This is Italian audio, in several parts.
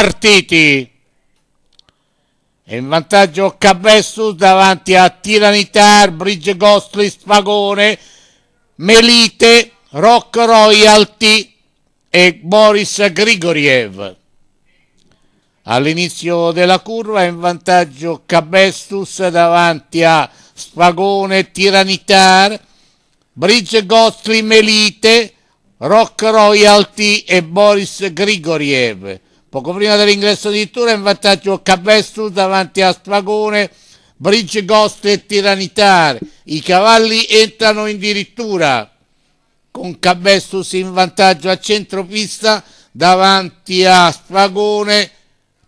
partiti. E in vantaggio Cabessus davanti a Tiranitar, Bridge Ghostly, Spagone, Melite, Rock Royalty e Boris Grigoriev. All'inizio della curva in vantaggio Cabestus davanti a Spagone, Tiranitar, Bridge Ghostly, Melite, Rock Royalty e Boris Grigoriev. Poco prima dell'ingresso di Tura in vantaggio Cabestru davanti a Stragone, Bridge Ghost e Tiranitar. I cavalli entrano in dirittura con Cabestus in vantaggio a centropista davanti a Stragone,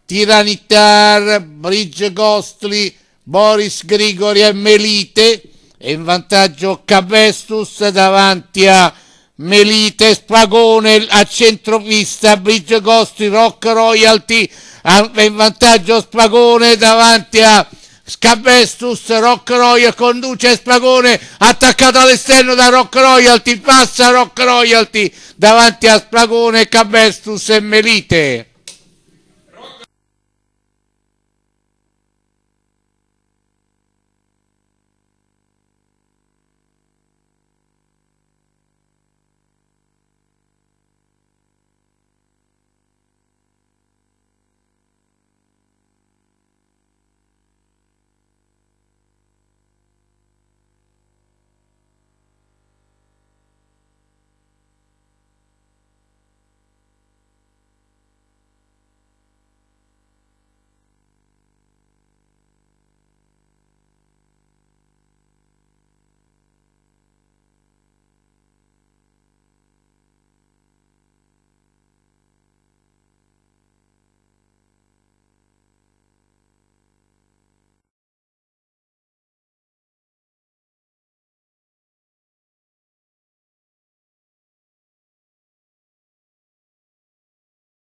Tiranitar, Bridge Ghostly, Boris Grigori e Melite e in vantaggio Cabestus davanti a Melite, Spagone, a centrovista, Bridge Costi, Rock Royalty in vantaggio Spagone davanti a Scabestus, Rock Royalty, conduce Spagone, attaccato all'esterno da Rock Royalty, passa Rock Royalty davanti a Spagone, Cabestus e Melite.